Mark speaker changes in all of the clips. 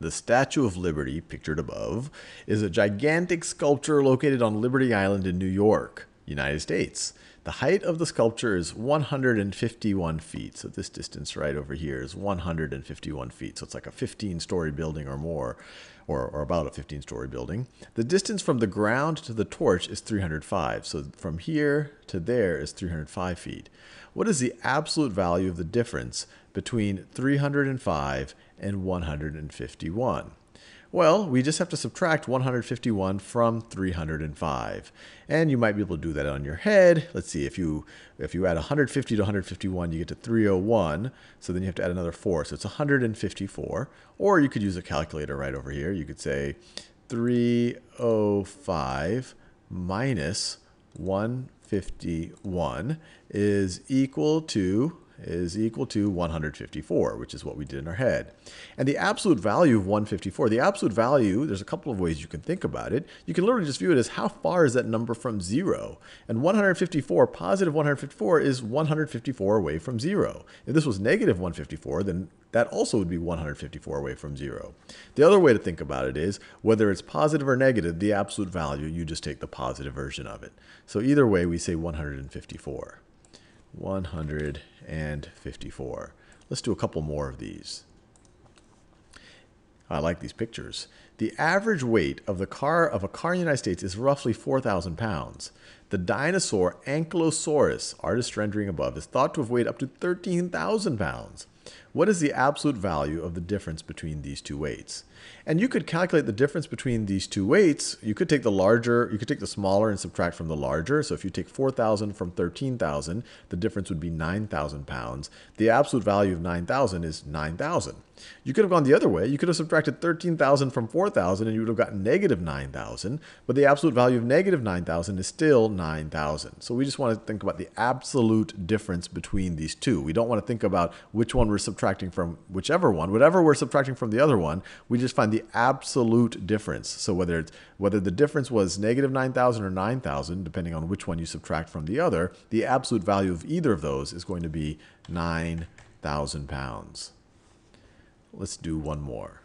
Speaker 1: The Statue of Liberty, pictured above, is a gigantic sculpture located on Liberty Island in New York. United States. The height of the sculpture is 151 feet. So this distance right over here is 151 feet. So it's like a 15 story building or more, or, or about a 15 story building. The distance from the ground to the torch is 305. So from here to there is 305 feet. What is the absolute value of the difference between 305 and 151? Well, we just have to subtract 151 from 305. And you might be able to do that on your head. Let's see, if you, if you add 150 to 151, you get to 301. So then you have to add another 4. So it's 154. Or you could use a calculator right over here. You could say 305 minus 151 is equal to is equal to 154, which is what we did in our head. And the absolute value of 154, the absolute value, there's a couple of ways you can think about it. You can literally just view it as how far is that number from zero? And 154, positive 154, is 154 away from zero. If this was negative 154, then that also would be 154 away from zero. The other way to think about it is whether it's positive or negative, the absolute value, you just take the positive version of it. So either way, we say 154. 154. Let's do a couple more of these. I like these pictures. The average weight of the car of a car in the United States is roughly 4,000 pounds. The dinosaur Ankylosaurus, artist rendering above, is thought to have weighed up to 13,000 pounds. What is the absolute value of the difference between these two weights? And you could calculate the difference between these two weights. You could take the larger, you could take the smaller and subtract from the larger. So if you take 4,000 from 13,000, the difference would be 9,000 pounds. The absolute value of 9,000 is 9,000. You could have gone the other way. You could have subtracted 13,000 from 4,000 and you would have gotten negative 9,000, but the absolute value of negative 9,000 is still 9,000. So we just want to think about the absolute difference between these two. We don't want to think about which one we're subtracting from whichever one, whatever we're subtracting from the other one, we just find the absolute difference. So whether it's whether the difference was negative 9,000 or 9,000, depending on which one you subtract from the other, the absolute value of either of those is going to be 9,000 pounds. Let's do one more.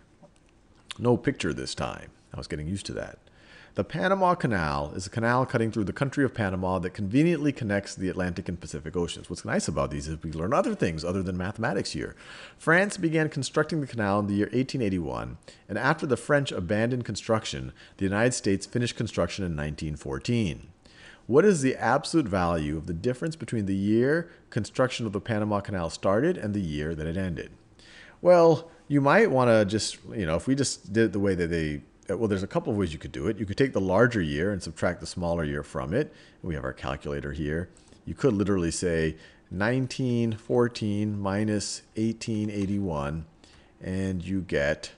Speaker 1: No picture this time. I was getting used to that. The Panama Canal is a canal cutting through the country of Panama that conveniently connects the Atlantic and Pacific Oceans. What's nice about these is we learn other things other than mathematics here. France began constructing the canal in the year 1881, and after the French abandoned construction, the United States finished construction in 1914. What is the absolute value of the difference between the year construction of the Panama Canal started and the year that it ended? Well, you might want to just, you know, if we just did it the way that they uh, well, there's a couple of ways you could do it. You could take the larger year and subtract the smaller year from it. We have our calculator here. You could literally say 1914 minus 1881, and you get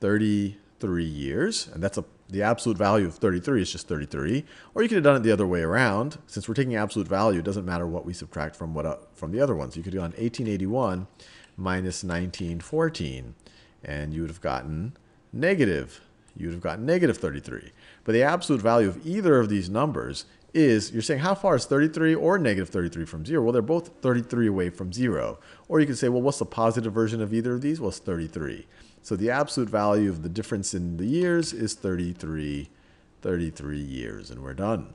Speaker 1: 33 years. And that's a, the absolute value of 33 is just 33. Or you could have done it the other way around. Since we're taking absolute value, it doesn't matter what we subtract from, what, uh, from the other ones. You could do on 1881 minus 1914, and you would have gotten negative you would have gotten negative 33. But the absolute value of either of these numbers is, you're saying how far is 33 or negative 33 from 0? Well, they're both 33 away from 0. Or you could say, well, what's the positive version of either of these? Well, it's 33. So the absolute value of the difference in the years is 33, 33 years, and we're done.